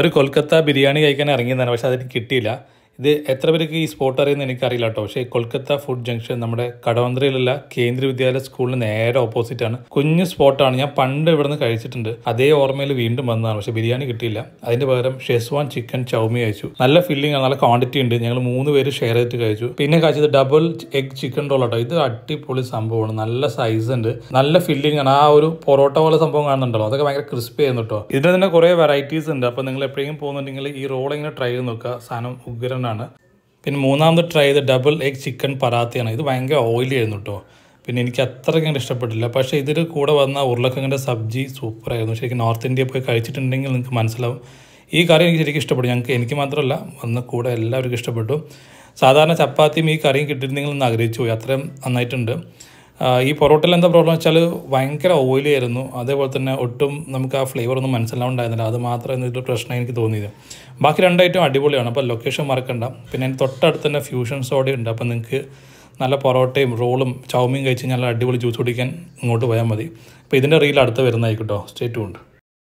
ഒരു കൊൽക്കത്ത ബിരിയാണി കഴിക്കാൻ ഇറങ്ങിയതാണ് പക്ഷെ അതിന് കിട്ടിയില്ല ഇത് എത്ര പേർക്ക് ഈ സ്പോട്ട് അറിയുന്നത് എനിക്കറിയില്ല കേട്ടോ പക്ഷേ കൊൽക്കത്ത ഫുഡ് ജംഗ്ഷൻ നമ്മുടെ കടവന്ത്രയിലുള്ള കേന്ദ്ര വിദ്യാലയ സ്കൂളിന് നേരെ ഓപ്പോസിറ്റ് ആണ് കുഞ്ഞ് സ്പോട്ടാണ് ഞാൻ പണ്ട് ഇവിടുന്ന് കഴിച്ചിട്ടുണ്ട് അതേ ഓർമ്മയിൽ വീണ്ടും വന്നതാണ് പക്ഷേ ബിരിയാണി കിട്ടിയില്ല അതിന്റെ പകരം ഷെസ്വാൻ ചിക്കൻ ചൗമി കഴിച്ചു നല്ല ഫില്ലിംഗ് ആണ് നല്ല ക്വാണ്ടിറ്റി ഉണ്ട് ഞങ്ങൾ മൂന്ന് പേര് ഷെയർ ചെയ്തിട്ട് കഴിച്ചു പിന്നെ കഴിച്ചത് ഡബിൾ എഗ് ചിക്കൻ റോൾ കേട്ടോ ഇത് അടിപൊളി സംഭവമാണ് നല്ല സൈസ് ഉണ്ട് നല്ല ഫില്ലിംഗ് ആണ് ആ ഒരു പൊറോട്ട പോലെ സംഭവം കാണുന്നുണ്ടല്ലോ അതൊക്കെ ഭയങ്കര ക്രിസ്പി ആയിരുന്നു കേട്ടോ ഇതിന് തന്നെ കുറേ വെറൈറ്റീസ് ഉണ്ട് അപ്പോൾ നിങ്ങൾ എപ്പോഴെങ്കിലും പോകുന്നുണ്ടെങ്കിൽ ഈ റോൾ ഇങ്ങനെ ട്രൈ ചെയ്ത് നോക്കുക സാധനം ഉഗ്രൻ കൊണ്ടാണ് പിന്നെ മൂന്നാമത് ട്രൈ ചെയ്ത് ഡബിൾ എഗ് ചിക്കൻ പറാത്തയാണ് ഇത് ഭയങ്കര ഓയിലി ആയിരുന്നു കേട്ടോ പിന്നെ എനിക്ക് അത്രയ്ക്കും ഇഷ്ടപ്പെട്ടില്ല പക്ഷേ ഇതിൽ കൂടെ വന്ന ഉരുളക്കിഴങ്ങിൻ്റെ സബ്ജി സൂപ്പറായിരുന്നു ശരിക്കും നോർത്ത് ഇന്ത്യ പോയി കഴിച്ചിട്ടുണ്ടെങ്കിൽ നിങ്ങൾക്ക് മനസ്സിലാവും ഈ കറി എനിക്ക് ശരിക്കും ഇഷ്ടപ്പെട്ടു ഞങ്ങൾക്ക് എനിക്ക് മാത്രമല്ല വന്ന് കൂടെ എല്ലാവർക്കും ഇഷ്ടപ്പെട്ടു സാധാരണ ചപ്പാത്തിയും ഈ കറിയും കിട്ടിയിരുന്നെങ്കിൽ ഒന്ന് ആഗ്രഹിച്ചു പോയി അത്രയും നന്നായിട്ടുണ്ട് ഈ പൊറോട്ടയിൽ എന്താ പ്രോബ്ലം വെച്ചാൽ ഭയങ്കര ഓയിലി ആയിരുന്നു അതേപോലെ തന്നെ ഒട്ടും നമുക്ക് ആ ഫ്ലേവർ ഒന്നും മനസ്സിലാവുണ്ടായിരുന്നില്ല അത് മാത്രമേ എന്നൊരു പ്രശ്നം എനിക്ക് തോന്നിയത് ബാക്കി രണ്ടായിട്ടും അടിപൊളിയാണ് അപ്പോൾ ലൊക്കേഷൻ മറക്കണ്ട പിന്നെ എൻ്റെ തൊട്ടടുത്ത് തന്നെ ഫ്യൂഷൻ സോഡ ഉണ്ട് അപ്പോൾ നിങ്ങൾക്ക് നല്ല പൊറോട്ടയും റോളും ചൗമീൻ കഴിച്ച് കഴിഞ്ഞാൽ അടിപൊളി ജ്യൂസ് കുടിക്കാൻ ഇങ്ങോട്ട് പോയാൽ മതി അപ്പോൾ ഇതിൻ്റെ റീൽ അടുത്ത് വരുന്നതായി കേട്ടോ സ്റ്റേറ്റ് ഉണ്ട്